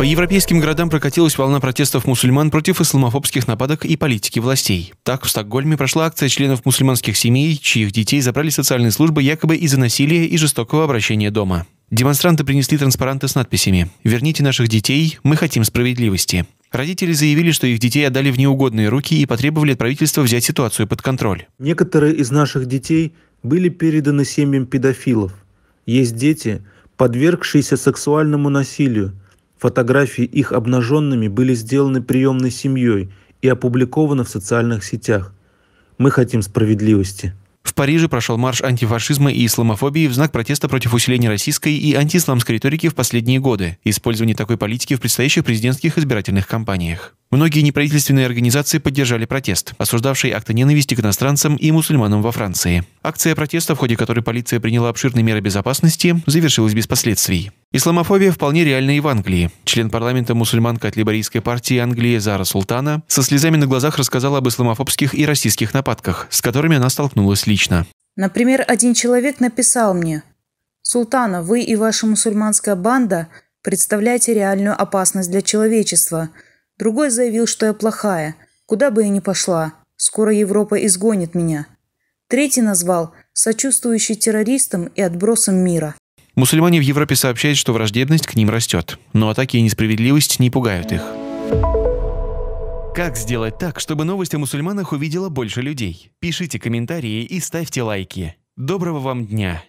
По европейским городам прокатилась волна протестов мусульман против исламофобских нападок и политики властей. Так, в Стокгольме прошла акция членов мусульманских семей, чьих детей забрали социальные службы якобы из-за насилия и жестокого обращения дома. Демонстранты принесли транспаранты с надписями «Верните наших детей, мы хотим справедливости». Родители заявили, что их детей отдали в неугодные руки и потребовали от правительства взять ситуацию под контроль. Некоторые из наших детей были переданы семьям педофилов. Есть дети, подвергшиеся сексуальному насилию – Фотографии их обнаженными были сделаны приемной семьей и опубликованы в социальных сетях. Мы хотим справедливости. В Париже прошел марш антифашизма и исламофобии в знак протеста против усиления российской и антиисламской риторики в последние годы, использования такой политики в предстоящих президентских избирательных кампаниях. Многие неправительственные организации поддержали протест, осуждавший акты ненависти к иностранцам и мусульманам во Франции. Акция протеста, в ходе которой полиция приняла обширные меры безопасности, завершилась без последствий. Исламофобия вполне реальна и в Англии. Член парламента мусульманка от либерийской партии Англии Зара Султана со слезами на глазах рассказала об исламофобских и российских нападках, с которыми она столкнулась лично. Например, один человек написал мне «Султана, вы и ваша мусульманская банда представляете реальную опасность для человечества – Другой заявил, что я плохая, куда бы я ни пошла, скоро Европа изгонит меня. Третий назвал сочувствующий террористам и отбросом мира. Мусульмане в Европе сообщают, что враждебность к ним растет, но атаки и несправедливость не пугают их. Как сделать так, чтобы новость о мусульманах увидела больше людей? Пишите комментарии и ставьте лайки. Доброго вам дня!